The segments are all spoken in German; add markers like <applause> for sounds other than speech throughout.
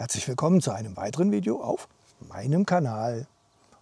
Herzlich willkommen zu einem weiteren Video auf meinem Kanal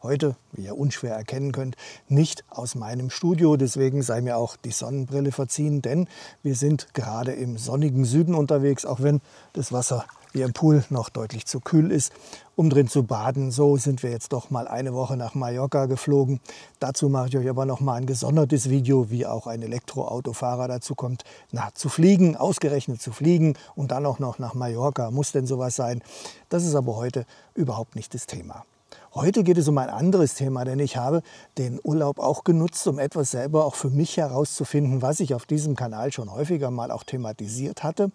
heute, wie ihr unschwer erkennen könnt, nicht aus meinem Studio. Deswegen sei mir auch die Sonnenbrille verziehen, denn wir sind gerade im sonnigen Süden unterwegs, auch wenn das Wasser hier im Pool noch deutlich zu kühl ist, um drin zu baden. So sind wir jetzt doch mal eine Woche nach Mallorca geflogen. Dazu mache ich euch aber noch mal ein gesondertes Video, wie auch ein Elektroautofahrer dazu kommt, na, zu fliegen, ausgerechnet zu fliegen und dann auch noch nach Mallorca. Muss denn sowas sein? Das ist aber heute überhaupt nicht das Thema. Heute geht es um ein anderes Thema, denn ich habe den Urlaub auch genutzt, um etwas selber auch für mich herauszufinden, was ich auf diesem Kanal schon häufiger mal auch thematisiert hatte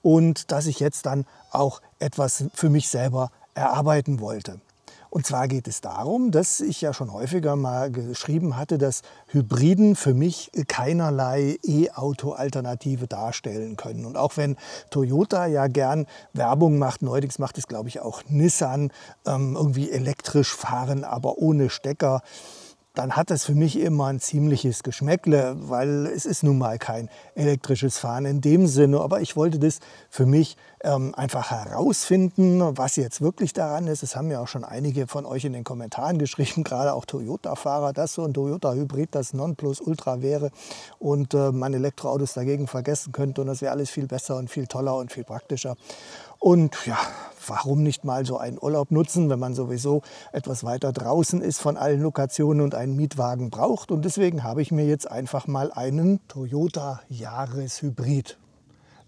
und dass ich jetzt dann auch etwas für mich selber erarbeiten wollte. Und zwar geht es darum, dass ich ja schon häufiger mal geschrieben hatte, dass Hybriden für mich keinerlei E-Auto-Alternative darstellen können. Und auch wenn Toyota ja gern Werbung macht, neuerdings macht es, glaube ich, auch Nissan, ähm, irgendwie elektrisch fahren, aber ohne Stecker dann hat das für mich immer ein ziemliches Geschmäckle, weil es ist nun mal kein elektrisches Fahren in dem Sinne. Aber ich wollte das für mich ähm, einfach herausfinden, was jetzt wirklich daran ist. Es haben ja auch schon einige von euch in den Kommentaren geschrieben, <laughs> gerade auch Toyota-Fahrer, dass so ein Toyota-Hybrid das Nonplusultra wäre und äh, man Elektroautos dagegen vergessen könnte und das wäre alles viel besser und viel toller und viel praktischer. Und ja, warum nicht mal so einen Urlaub nutzen, wenn man sowieso etwas weiter draußen ist von allen Lokationen und einen Mietwagen braucht. Und deswegen habe ich mir jetzt einfach mal einen Toyota Yaris Hybrid.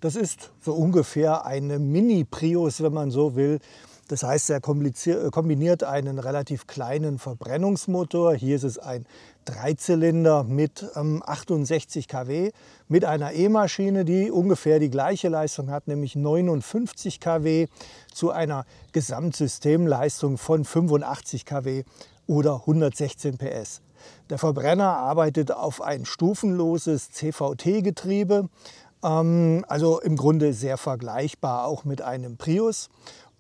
Das ist so ungefähr eine Mini-Prius, wenn man so will. Das heißt, er äh, kombiniert einen relativ kleinen Verbrennungsmotor. Hier ist es ein Dreizylinder mit ähm, 68 kW, mit einer E-Maschine, die ungefähr die gleiche Leistung hat, nämlich 59 kW, zu einer Gesamtsystemleistung von 85 kW oder 116 PS. Der Verbrenner arbeitet auf ein stufenloses CVT-Getriebe, ähm, also im Grunde sehr vergleichbar auch mit einem Prius.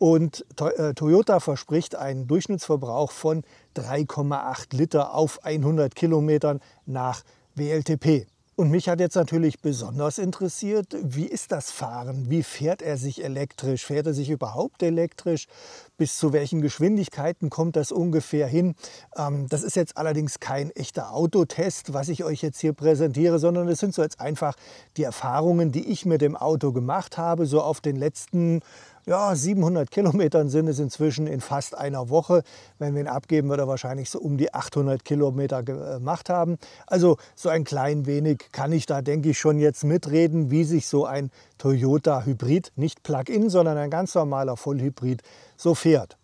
Und äh, Toyota verspricht einen Durchschnittsverbrauch von 3,8 Liter auf 100 Kilometern nach WLTP. Und mich hat jetzt natürlich besonders interessiert, wie ist das Fahren? Wie fährt er sich elektrisch? Fährt er sich überhaupt elektrisch? Bis zu welchen Geschwindigkeiten kommt das ungefähr hin? Ähm, das ist jetzt allerdings kein echter Autotest, was ich euch jetzt hier präsentiere, sondern es sind so jetzt einfach die Erfahrungen, die ich mit dem Auto gemacht habe, so auf den letzten ja, 700 Kilometern sind es inzwischen in fast einer Woche. Wenn wir ihn abgeben, wird er wahrscheinlich so um die 800 Kilometer gemacht haben. Also so ein klein wenig kann ich da, denke ich, schon jetzt mitreden, wie sich so ein Toyota Hybrid, nicht Plug-in, sondern ein ganz normaler Vollhybrid, so fährt.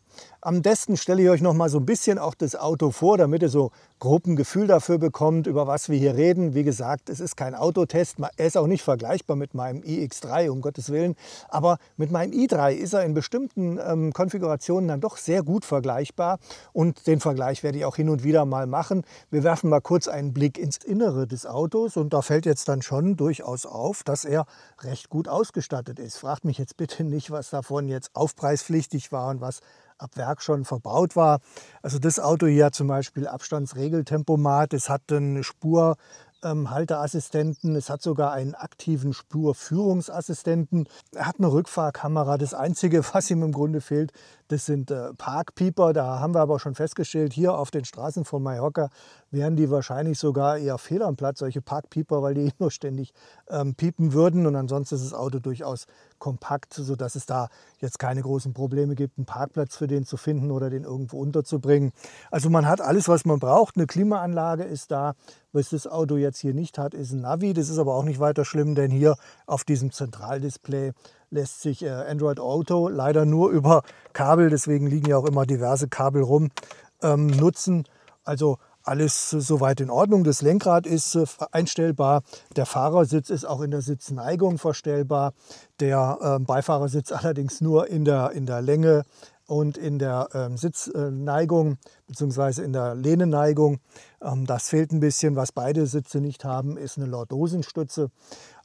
Am besten stelle ich euch noch mal so ein bisschen auch das Auto vor, damit ihr so grob ein Gefühl dafür bekommt, über was wir hier reden. Wie gesagt, es ist kein Autotest, er ist auch nicht vergleichbar mit meinem iX3, um Gottes Willen. Aber mit meinem i3 ist er in bestimmten ähm, Konfigurationen dann doch sehr gut vergleichbar. Und den Vergleich werde ich auch hin und wieder mal machen. Wir werfen mal kurz einen Blick ins Innere des Autos und da fällt jetzt dann schon durchaus auf, dass er recht gut ausgestattet ist. Fragt mich jetzt bitte nicht, was davon jetzt aufpreispflichtig war und was ab Werk schon verbaut war. Also das Auto hier hat zum Beispiel Abstandsregeltempomat, es hat einen Spurhalteassistenten, ähm, es hat sogar einen aktiven Spurführungsassistenten, er hat eine Rückfahrkamera. Das Einzige, <laughs> was ihm im Grunde fehlt, das sind äh, Parkpieper. Da haben wir aber schon festgestellt, hier auf den Straßen von Mallorca wären die wahrscheinlich sogar eher Fehler am Platz, solche Parkpieper, weil die <laughs> eh nur ständig ähm, piepen würden. Und ansonsten ist das Auto durchaus kompakt, sodass es da jetzt keine großen Probleme gibt, einen Parkplatz für den zu finden oder den irgendwo unterzubringen. Also man hat alles, was man braucht. Eine Klimaanlage ist da. Was das Auto jetzt hier nicht hat, ist ein Navi. Das ist aber auch nicht weiter schlimm, denn hier auf diesem Zentraldisplay lässt sich äh, Android Auto leider nur über Kabel, deswegen liegen ja auch immer diverse Kabel rum, ähm, nutzen. Also alles äh, soweit in Ordnung. Das Lenkrad ist äh, einstellbar, der Fahrersitz ist auch in der Sitzneigung verstellbar, der ähm, Beifahrersitz <laughs> allerdings nur in der, in der Länge und in der ähm, Sitzneigung bzw. in der Lehnenneigung. Ähm, das fehlt ein bisschen. Was beide Sitze nicht haben, ist eine Lordosenstütze.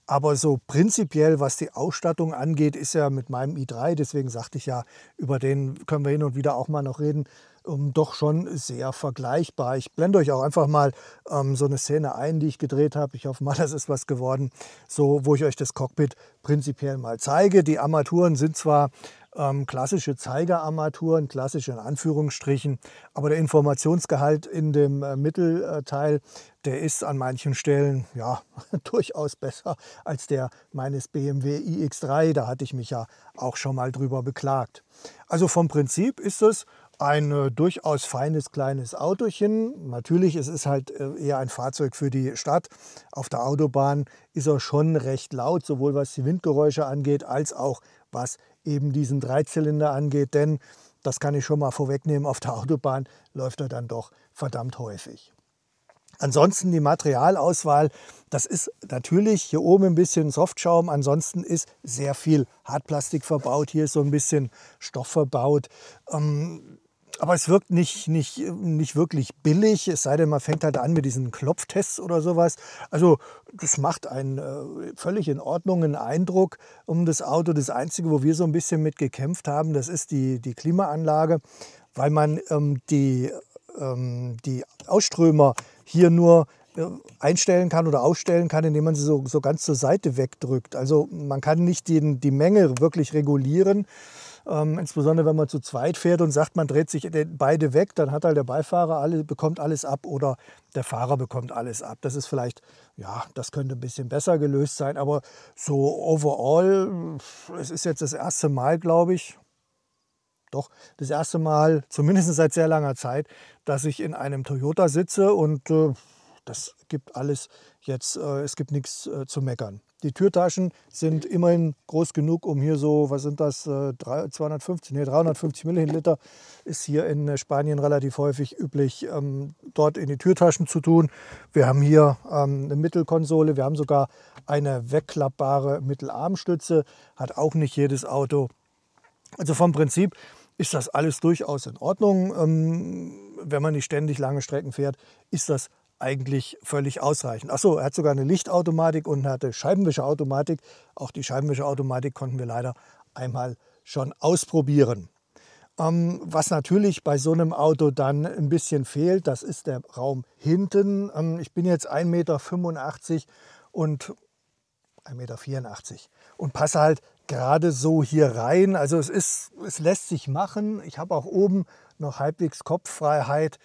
Aber so prinzipiell, was die Ausstattung angeht, ist ja mit meinem i3, deswegen sagte ich ja, über den können wir hin und wieder auch mal noch reden, ähm, doch schon sehr vergleichbar. Ich blende euch auch einfach mal ähm, so eine Szene ein, die ich gedreht habe. Ich hoffe mal, <laughs> das ist was geworden, so wo ich euch das Cockpit prinzipiell mal zeige. Die Armaturen sind zwar ähm, klassische Zeigerarmaturen, klassische in Anführungsstrichen, aber der Informationsgehalt in dem äh, Mittelteil, der ist an manchen Stellen ja <laughs> durchaus besser als der meines BMW iX3. Da hatte ich mich ja auch schon mal drüber beklagt. Also vom Prinzip ist es ein äh, durchaus feines kleines Autochen. Natürlich, es ist halt äh, eher ein Fahrzeug für die Stadt. Auf der Autobahn ist er schon recht laut, sowohl was die Windgeräusche angeht, als auch was eben diesen Dreizylinder angeht. Denn, das kann ich schon mal vorwegnehmen, auf der Autobahn läuft er dann doch verdammt häufig. Ansonsten die Materialauswahl, das ist natürlich hier oben ein bisschen Softschaum, ansonsten ist sehr viel Hartplastik verbaut, hier ist so ein bisschen Stoff verbaut. Ähm, aber es wirkt nicht, nicht, nicht wirklich billig, es sei denn, man fängt halt an mit diesen Klopftests oder sowas. Also das macht einen äh, völlig in Ordnung einen Eindruck um das Auto. Das Einzige, wo wir so ein bisschen mit gekämpft haben, das ist die, die Klimaanlage, weil man ähm, die, ähm, die Ausströmer hier nur äh, einstellen kann oder ausstellen kann, indem man sie so, so ganz zur Seite wegdrückt. Also man kann nicht den, die Menge wirklich regulieren. Ähm, insbesondere wenn man zu zweit fährt und sagt, man dreht sich beide weg, dann hat halt der Beifahrer alle, bekommt alles ab oder der Fahrer bekommt alles ab. Das ist vielleicht, ja, das könnte ein bisschen besser gelöst sein, aber so overall, es ist jetzt das erste Mal, glaube ich, doch das erste Mal, zumindest seit sehr langer Zeit, dass ich in einem Toyota sitze und äh, das gibt alles jetzt, äh, es gibt nichts äh, zu meckern. Die Türtaschen sind immerhin groß genug, um hier so, was sind das, äh, 250, nee, 350 Milliliter ist hier in äh, Spanien relativ häufig üblich, ähm, dort in die Türtaschen zu tun. Wir haben hier ähm, eine Mittelkonsole, wir haben sogar eine wegklappbare Mittelarmstütze, hat auch nicht jedes Auto. Also vom Prinzip ist das alles durchaus in Ordnung. Ähm, wenn man nicht ständig lange Strecken fährt, ist das eigentlich völlig ausreichend. Achso, er hat sogar eine Lichtautomatik und hatte Scheibenwischerautomatik. Auch die Scheibenwischerautomatik konnten wir leider einmal schon ausprobieren. Ähm, was natürlich bei so einem Auto dann ein bisschen fehlt, das ist der Raum hinten. Ähm, ich bin jetzt 1,85 Meter und 1,84 Meter und passe halt gerade so hier rein. Also es, ist, es lässt sich machen. Ich habe auch oben noch halbwegs Kopffreiheit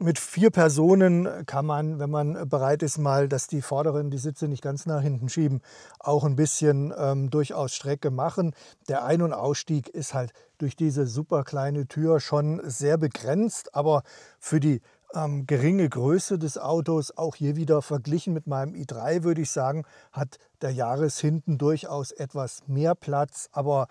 mit vier Personen kann man, wenn man bereit ist, mal, dass die Vorderen die Sitze nicht ganz nach hinten schieben, auch ein bisschen ähm, durchaus Strecke machen. Der Ein- und Ausstieg ist halt durch diese super kleine Tür schon sehr begrenzt, aber für die ähm, geringe Größe des Autos, auch hier wieder verglichen mit meinem i3, würde ich sagen, hat der Jahres hinten durchaus etwas mehr Platz, aber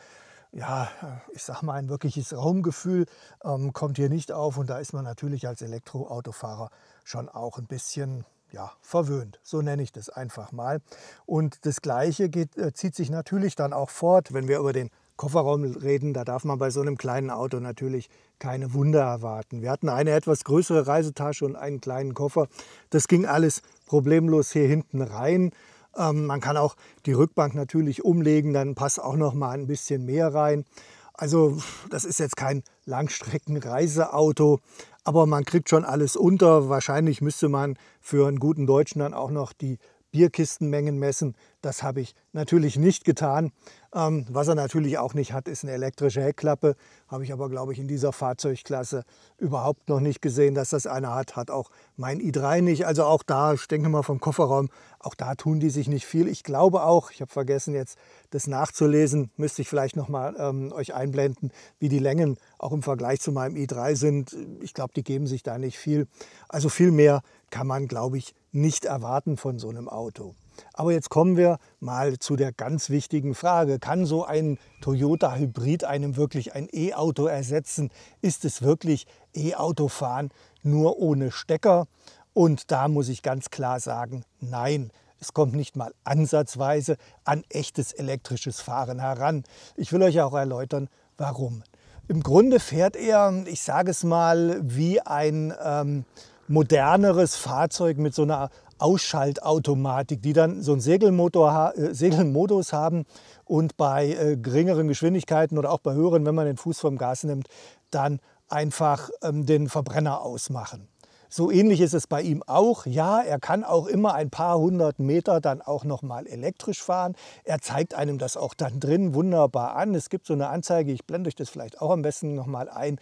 ja, ich sag mal, ein wirkliches Raumgefühl ähm, kommt hier nicht auf. Und da ist man natürlich als Elektroautofahrer schon auch ein bisschen ja, verwöhnt. So nenne ich das einfach mal. Und das Gleiche geht, äh, zieht sich natürlich dann auch fort, wenn wir über den Kofferraum reden. Da darf man bei so einem kleinen Auto natürlich keine Wunder erwarten. Wir hatten eine etwas größere Reisetasche und einen kleinen Koffer. Das ging alles problemlos hier hinten rein. Ähm, man kann auch die Rückbank natürlich umlegen, dann passt auch noch mal ein bisschen mehr rein. Also das ist jetzt kein Langstreckenreiseauto, aber man kriegt schon alles unter. Wahrscheinlich müsste man für einen guten Deutschen dann auch noch die Bierkistenmengen messen. Das habe ich natürlich nicht getan. Ähm, was er natürlich auch nicht hat, ist eine elektrische Heckklappe. Habe ich aber, glaube ich, in dieser Fahrzeugklasse überhaupt noch nicht gesehen, dass das einer hat. Hat auch mein i3 nicht. Also auch da, ich denke mal vom Kofferraum, auch da tun die sich nicht viel. Ich glaube auch, ich habe vergessen jetzt das nachzulesen, müsste ich vielleicht nochmal ähm, euch einblenden, wie die Längen auch im Vergleich zu meinem i3 sind. Ich glaube, die geben sich da nicht viel. Also viel mehr kann man, glaube ich, nicht erwarten von so einem Auto. Aber jetzt kommen wir mal zu der ganz wichtigen Frage. Kann so ein Toyota Hybrid einem wirklich ein E-Auto ersetzen? Ist es wirklich E-Autofahren nur ohne Stecker? Und da muss ich ganz klar sagen, nein. Es kommt nicht mal ansatzweise an echtes elektrisches Fahren heran. Ich will euch auch erläutern, warum. Im Grunde fährt er, ich sage es mal, wie ein ähm, moderneres Fahrzeug mit so einer Ausschaltautomatik, die dann so einen Segelmotor, äh, Segelmodus haben und bei äh, geringeren Geschwindigkeiten oder auch bei höheren, wenn man den Fuß vom Gas nimmt, dann einfach ähm, den Verbrenner ausmachen. So ähnlich ist es bei ihm auch. Ja, er kann auch immer ein paar hundert Meter dann auch nochmal elektrisch fahren. Er zeigt einem das auch dann drin wunderbar an. Es gibt so eine Anzeige, ich blende euch das vielleicht auch am besten nochmal ein,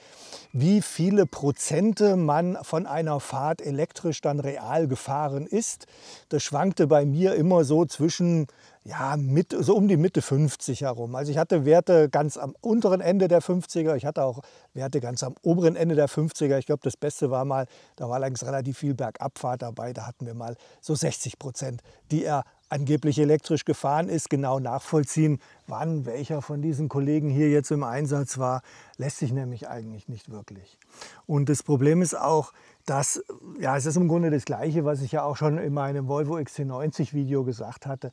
wie viele Prozente man von einer Fahrt elektrisch dann real gefahren ist. Das schwankte bei mir immer so zwischen ja, mit, so um die Mitte 50 herum. Also ich hatte Werte ganz am unteren Ende der 50er, ich hatte auch Werte ganz am oberen Ende der 50er. Ich glaube, das Beste war mal, da war allerdings relativ viel Bergabfahrt dabei, da hatten wir mal so 60 Prozent, die er angeblich elektrisch gefahren ist. Genau nachvollziehen, wann welcher von diesen Kollegen hier jetzt im Einsatz war, lässt sich nämlich eigentlich nicht wirklich. Und das Problem ist auch, dass, ja, es ist im Grunde das Gleiche, was ich ja auch schon in meinem Volvo XC90 Video gesagt hatte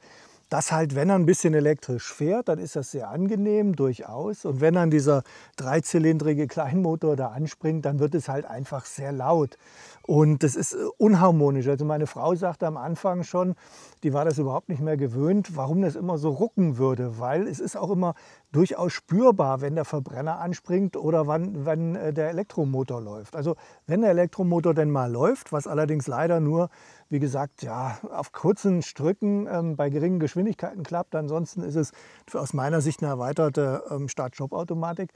dass halt, wenn er ein bisschen elektrisch fährt, dann ist das sehr angenehm, durchaus. Und wenn dann dieser dreizylindrige Kleinmotor da anspringt, dann wird es halt einfach sehr laut. Und das ist äh, unharmonisch. Also meine Frau sagte am Anfang schon, die war das überhaupt nicht mehr gewöhnt, warum das immer so rucken würde. Weil es ist auch immer durchaus spürbar, wenn der Verbrenner anspringt oder wann, wenn äh, der Elektromotor läuft. Also wenn der Elektromotor denn mal läuft, was allerdings leider nur, wie gesagt, ja, auf kurzen Strücken ähm, bei geringen Geschwindigkeiten klappt, ansonsten ist es aus meiner Sicht eine erweiterte ähm, start shop automatik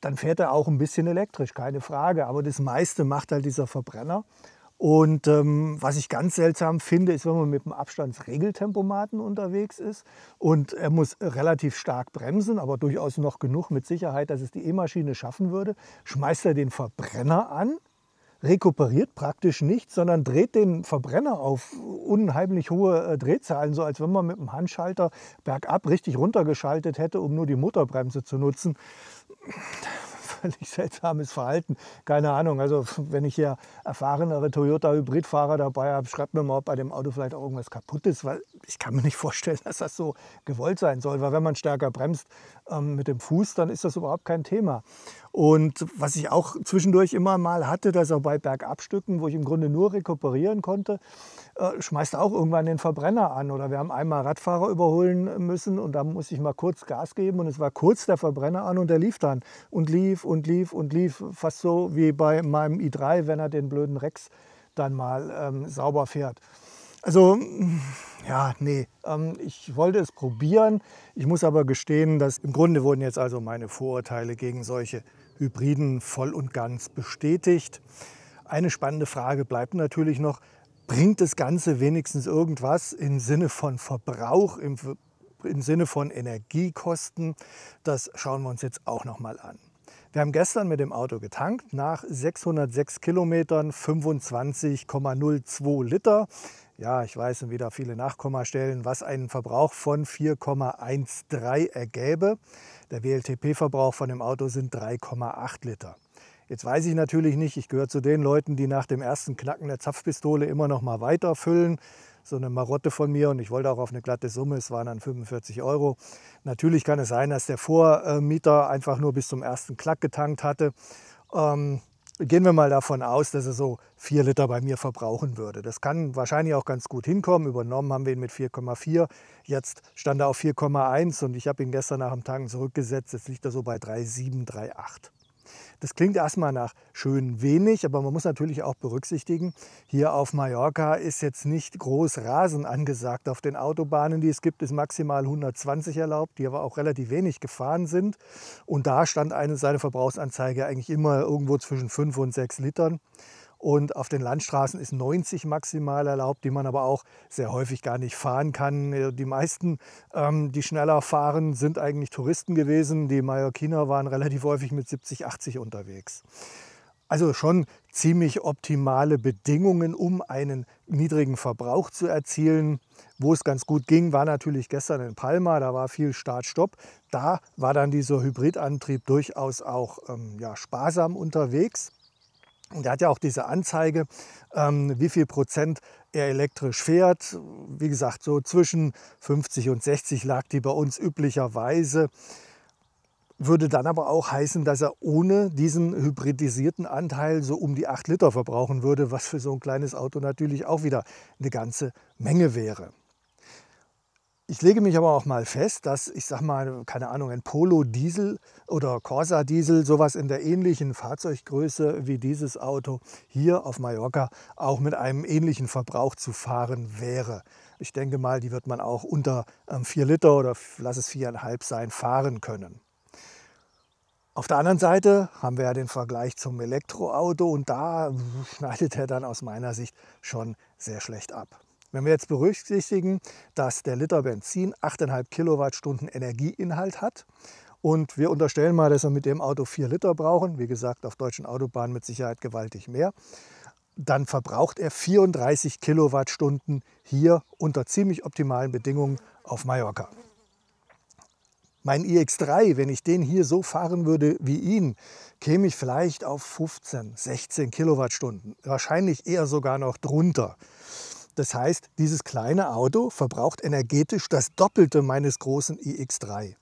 dann fährt er auch ein bisschen elektrisch, keine Frage. Aber das meiste macht halt dieser Verbrenner. Und ähm, was ich ganz seltsam finde, ist, wenn man mit dem Abstandsregeltempomaten unterwegs ist und er muss relativ stark bremsen, aber durchaus noch genug mit Sicherheit, dass es die E-Maschine schaffen würde, schmeißt er den Verbrenner an, rekuperiert praktisch nichts, sondern dreht den Verbrenner auf unheimlich hohe äh, Drehzahlen, so als wenn man mit dem Handschalter bergab richtig runtergeschaltet hätte, um nur die Motorbremse zu nutzen völlig <laughs> seltsames Verhalten. Keine Ahnung. Also wenn ich hier erfahrenere Toyota-Hybridfahrer dabei habe, schreibt mir mal, ob bei dem Auto vielleicht auch irgendwas kaputt ist, weil ich kann mir nicht <laughs> vorstellen, dass das so gewollt sein soll. Weil wenn man stärker bremst, ähm, mit dem Fuß, dann ist das überhaupt kein Thema. Und was ich auch zwischendurch immer mal hatte, dass auch bei Bergabstücken, wo ich im Grunde nur rekuperieren konnte, äh, schmeißt auch irgendwann den Verbrenner an. Oder wir haben einmal Radfahrer überholen müssen und da musste ich mal kurz Gas geben und es war kurz der Verbrenner an und der lief dann und lief und lief und lief. Fast so wie bei meinem i3, wenn er den blöden Rex dann mal ähm, sauber fährt. Also ja, nee, ähm, ich wollte es probieren. Ich muss aber gestehen, dass im Grunde wurden jetzt also meine Vorurteile gegen solche Hybriden voll und ganz bestätigt. Eine spannende Frage bleibt natürlich noch, bringt das Ganze wenigstens irgendwas im Sinne von Verbrauch, im, im Sinne von Energiekosten? Das schauen wir uns jetzt auch nochmal an. Wir haben gestern mit dem Auto getankt, nach 606 Kilometern 25,02 Liter ja, ich weiß, und wieder viele Nachkommastellen, was einen Verbrauch von 4,13 ergäbe. Der WLTP-Verbrauch von dem Auto sind 3,8 Liter. Jetzt weiß ich natürlich nicht, ich gehöre zu den Leuten, die nach dem ersten Knacken der Zapfpistole immer noch mal weiterfüllen. So eine Marotte von mir und ich wollte auch auf eine glatte Summe, es waren dann 45 Euro. Natürlich kann es sein, dass der Vormieter einfach nur bis zum ersten Klack getankt hatte. Ähm, gehen wir mal davon aus, dass er so 4 Liter bei mir verbrauchen würde. Das kann wahrscheinlich auch ganz gut hinkommen. Übernommen haben wir ihn mit 4,4. Jetzt stand er auf 4,1 und ich habe ihn gestern nach dem Tanken zurückgesetzt. Jetzt liegt er so bei 3,7, 3,8. Das klingt erstmal nach schön wenig, aber man muss natürlich auch berücksichtigen, hier auf Mallorca ist jetzt nicht groß Rasen angesagt. Auf den Autobahnen, die es gibt, ist maximal 120 erlaubt, die aber auch relativ wenig gefahren sind. Und da stand eine seine Verbrauchsanzeige eigentlich immer irgendwo zwischen 5 und 6 Litern. Und auf den Landstraßen ist 90 maximal erlaubt, die man aber auch sehr häufig gar nicht fahren kann. Die meisten, ähm, die schneller fahren, sind eigentlich Touristen gewesen. Die Mallorquiner waren relativ häufig mit 70, 80 unterwegs. Also schon ziemlich optimale Bedingungen, um einen niedrigen Verbrauch zu erzielen. Wo es ganz gut ging, war natürlich gestern in Palma, da war viel Start-Stopp. Da war dann dieser Hybridantrieb durchaus auch ähm, ja, sparsam unterwegs. Und er hat ja auch diese Anzeige, ähm, wie viel Prozent er elektrisch fährt. Wie gesagt, so zwischen 50 und 60 lag die bei uns üblicherweise. Würde dann aber auch heißen, dass er ohne diesen hybridisierten Anteil so um die 8 Liter verbrauchen würde, was für so ein kleines Auto natürlich auch wieder eine ganze Menge wäre. Ich lege mich aber auch mal fest, dass ich sag mal, keine Ahnung, ein Polo Diesel oder Corsa Diesel, sowas in der ähnlichen Fahrzeuggröße wie dieses Auto hier auf Mallorca auch mit einem ähnlichen Verbrauch zu fahren wäre. Ich denke mal, die wird man auch unter 4 ähm, Liter oder lass es 4,5 sein, fahren können. Auf der anderen Seite haben wir ja den Vergleich zum Elektroauto und da schneidet er dann aus meiner Sicht schon sehr schlecht ab. Wenn wir jetzt berücksichtigen, dass der Liter Benzin 8,5 Kilowattstunden Energieinhalt hat und wir unterstellen mal, dass wir mit dem Auto 4 Liter brauchen, wie gesagt, auf deutschen Autobahnen mit Sicherheit gewaltig mehr, dann verbraucht er 34 Kilowattstunden hier unter ziemlich optimalen Bedingungen auf Mallorca. Mein iX3, wenn ich den hier so fahren würde wie ihn, käme ich vielleicht auf 15, 16 Kilowattstunden, wahrscheinlich eher sogar noch drunter. Das heißt, dieses kleine Auto verbraucht energetisch das Doppelte meines großen iX3.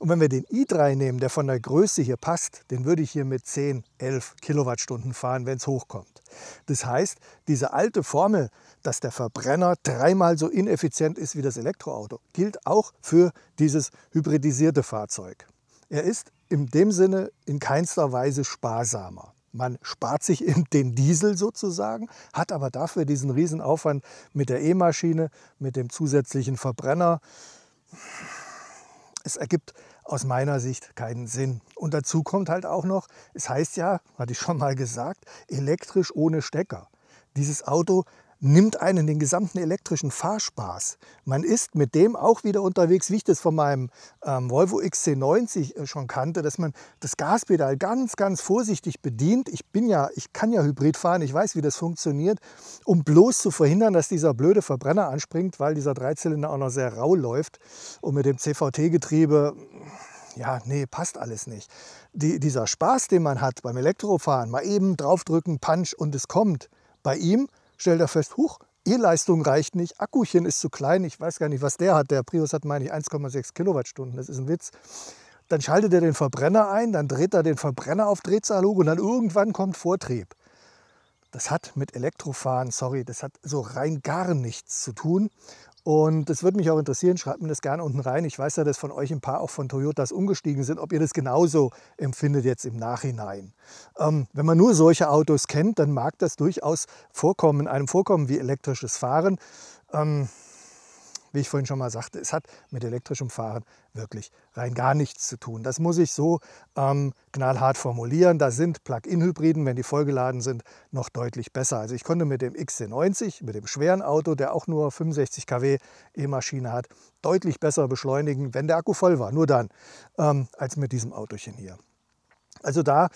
Und wenn wir den i3 nehmen, der von der Größe hier passt, den würde ich hier mit 10, 11 Kilowattstunden fahren, wenn es hochkommt. Das heißt, diese alte Formel, dass der Verbrenner dreimal so ineffizient ist wie das Elektroauto, gilt auch für dieses hybridisierte Fahrzeug. Er ist in dem Sinne in keinster Weise sparsamer. Man spart sich <laughs> den Diesel sozusagen, hat aber dafür diesen Riesenaufwand mit der E-Maschine, mit dem zusätzlichen Verbrenner. Es ergibt aus meiner Sicht keinen Sinn. Und dazu kommt halt auch noch, es heißt ja, hatte ich schon mal gesagt, elektrisch ohne Stecker. Dieses Auto nimmt einen den gesamten elektrischen Fahrspaß. Man ist mit dem auch wieder unterwegs, wie ich das von meinem ähm, Volvo XC90 äh, schon kannte, dass man das Gaspedal ganz, ganz vorsichtig bedient. Ich bin ja, ich kann ja Hybrid fahren, ich weiß, wie das funktioniert, um bloß zu verhindern, dass dieser blöde Verbrenner anspringt, weil dieser Dreizylinder auch noch sehr rau läuft und mit dem CVT-Getriebe ja, nee, passt alles nicht. Die, dieser Spaß, den man hat beim Elektrofahren, mal eben draufdrücken, Punch und es kommt. Bei ihm stellt er fest, huch, E-Leistung reicht nicht, Akkuchen ist zu klein, ich weiß gar nicht, was der hat. Der Prius hat, meine ich, 1,6 Kilowattstunden, das ist ein Witz. Dann schaltet er den Verbrenner ein, dann dreht er den Verbrenner auf Drehzahl hoch und dann irgendwann kommt Vortrieb. Das hat mit Elektrofahren, sorry, das hat so rein gar nichts zu tun. Und es würde mich auch interessieren, schreibt mir das gerne unten rein. Ich weiß ja, dass von euch ein paar auch von Toyotas umgestiegen sind, ob ihr das genauso empfindet jetzt im Nachhinein. Ähm, wenn man nur solche Autos kennt, dann mag das durchaus vorkommen, in einem Vorkommen wie elektrisches Fahren. Ähm, wie ich vorhin schon mal sagte, es hat mit elektrischem Fahren wirklich rein gar nichts zu tun. Das muss ich so ähm, knallhart formulieren. Da sind Plug-in-Hybriden, wenn die vollgeladen sind, noch deutlich besser. Also ich konnte mit dem XC90, mit dem schweren Auto, der auch nur 65 kW E-Maschine hat, deutlich besser beschleunigen, wenn der Akku voll war, nur dann, ähm, als mit diesem Autochen hier. Also da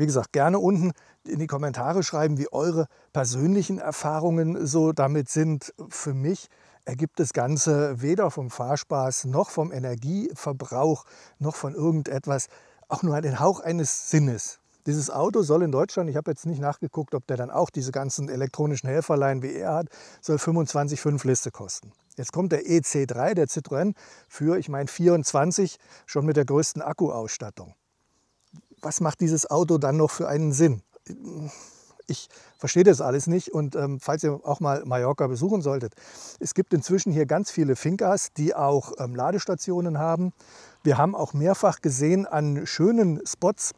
wie gesagt, gerne unten in die Kommentare schreiben, wie eure persönlichen Erfahrungen so damit sind. Für mich ergibt das Ganze weder vom Fahrspaß noch vom Energieverbrauch noch von irgendetwas auch nur den Hauch eines Sinnes. Dieses Auto soll in Deutschland, ich habe jetzt nicht nachgeguckt, ob der dann auch diese ganzen elektronischen Helferlein wie er hat, soll 25,5 Liste kosten. Jetzt kommt der EC3, der Citroën, für, ich meine, 24, schon mit der größten Akkuausstattung. Was macht dieses Auto dann noch für einen Sinn? ich verstehe das alles nicht. Und ähm, falls ihr auch mal Mallorca besuchen solltet, es gibt inzwischen hier ganz viele Fincas, die auch ähm, Ladestationen haben. Wir haben auch mehrfach gesehen an schönen Spots,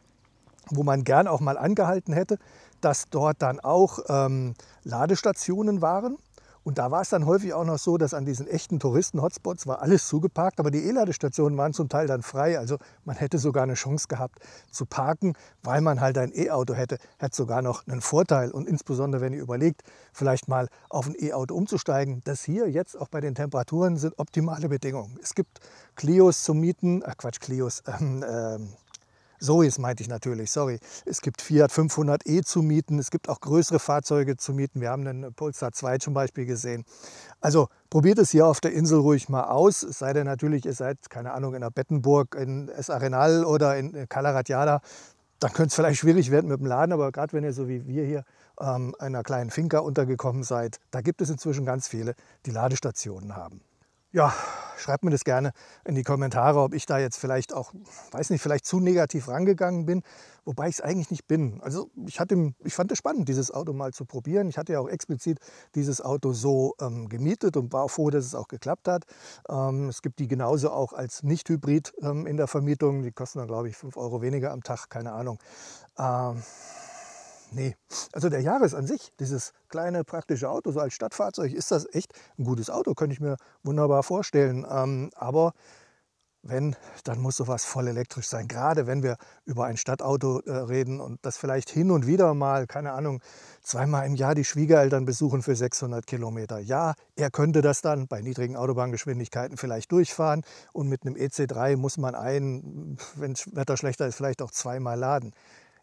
wo man gern auch mal angehalten hätte, dass dort dann auch ähm, Ladestationen waren. Und da war es dann häufig auch noch so, dass an diesen echten Touristen-Hotspots war alles zugeparkt, aber die E-Ladestationen waren zum Teil dann frei. Also man hätte sogar eine Chance gehabt zu parken, weil man halt ein E-Auto hätte. Hätte sogar noch einen Vorteil. Und insbesondere, wenn ihr überlegt, vielleicht mal auf ein E-Auto umzusteigen, das hier jetzt auch bei den Temperaturen sind optimale Bedingungen. Es gibt Clios zum Mieten, ach äh, Quatsch, Clios, ähm, ähm, Zoes meinte ich natürlich, sorry. Es gibt Fiat 500e zu mieten, es gibt auch größere Fahrzeuge zu mieten. Wir haben einen Polestar 2 zum Beispiel gesehen. Also probiert es hier auf der Insel ruhig mal aus, es sei denn natürlich, ihr seid, keine Ahnung, in der Bettenburg, in S. Arenal oder in Calaratiada. Äh, dann könnte es vielleicht schwierig werden mit dem Laden, aber gerade wenn ihr so wie wir hier ähm, einer kleinen Finca untergekommen seid, da gibt es inzwischen ganz viele, die Ladestationen haben ja, schreibt mir das gerne in die Kommentare, ob ich da jetzt vielleicht auch, weiß nicht, vielleicht zu negativ rangegangen bin, wobei ich es eigentlich nicht bin. Also ich, hatte, ich fand es spannend, dieses Auto mal zu probieren. Ich hatte ja auch explizit dieses Auto so ähm, gemietet und war froh, dass es auch geklappt hat. Ähm, es gibt die genauso auch als Nicht-Hybrid ähm, in der Vermietung. Die kosten dann, glaube ich, 5 Euro weniger am Tag, keine Ahnung. Ähm, Nee, also der Jahres an sich, dieses kleine praktische Auto, so als Stadtfahrzeug, ist das echt ein gutes Auto, könnte ich mir wunderbar vorstellen. Ähm, aber wenn, dann muss sowas voll elektrisch sein. Gerade wenn wir über ein Stadtauto äh, reden und das vielleicht hin und wieder mal, keine Ahnung, zweimal im Jahr die Schwiegereltern besuchen für 600 Kilometer. Ja, er könnte das dann bei niedrigen Autobahngeschwindigkeiten vielleicht durchfahren und mit einem EC3 muss man ein, wenn das Wetter schlechter ist, vielleicht auch zweimal laden.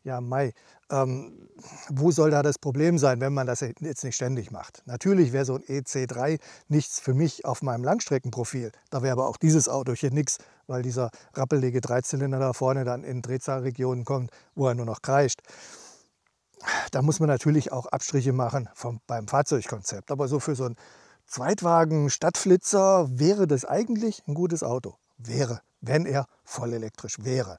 Ja, Mai. Ähm, wo soll da das Problem sein, wenn man das jetzt nicht ständig macht? Natürlich wäre so ein EC3 nichts für mich auf meinem Langstreckenprofil. Da wäre aber auch dieses Auto hier nichts, weil dieser rappelige Dreizylinder da vorne dann in Drehzahlregionen kommt, wo er nur noch kreischt. Da muss man natürlich auch Abstriche machen vom, beim Fahrzeugkonzept. Aber so für so einen Zweitwagen Stadtflitzer wäre das eigentlich ein gutes Auto. Wäre, wenn er voll elektrisch wäre.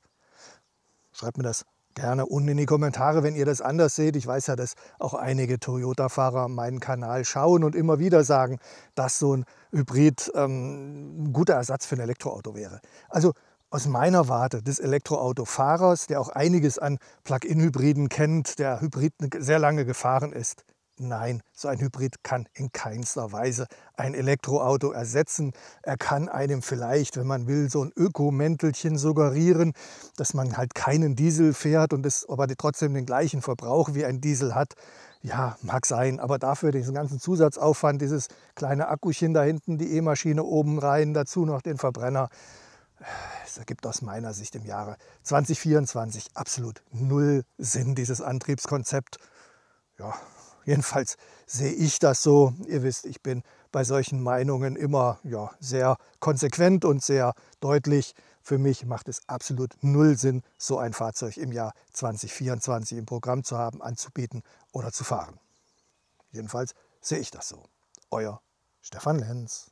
Schreibt mir das gerne unten in die Kommentare, wenn ihr das anders seht. Ich weiß ja, dass auch einige Toyota-Fahrer meinen Kanal schauen und immer wieder sagen, dass so ein Hybrid ähm, ein guter Ersatz für ein Elektroauto wäre. Also aus meiner Warte des Elektroautofahrers, der auch einiges an Plug-in-Hybriden kennt, der Hybrid sehr lange gefahren ist, Nein, so ein Hybrid kann in keinster Weise ein Elektroauto ersetzen. Er kann einem vielleicht, wenn man will, so ein Ökomäntelchen suggerieren, dass man halt keinen Diesel fährt und es aber trotzdem den gleichen Verbrauch wie ein Diesel hat. Ja, mag sein, aber dafür diesen ganzen Zusatzaufwand, dieses kleine Akkuchen da hinten, die E-Maschine oben rein, dazu noch den Verbrenner. Es ergibt aus meiner Sicht im Jahre 2024 absolut null Sinn, dieses Antriebskonzept. Ja, Jedenfalls sehe ich das so. Ihr wisst, ich bin bei solchen Meinungen immer ja, sehr konsequent und sehr deutlich. Für mich macht es absolut null Sinn, so ein Fahrzeug im Jahr 2024 im Programm zu haben, anzubieten oder zu fahren. Jedenfalls sehe ich das so. Euer Stefan Lenz.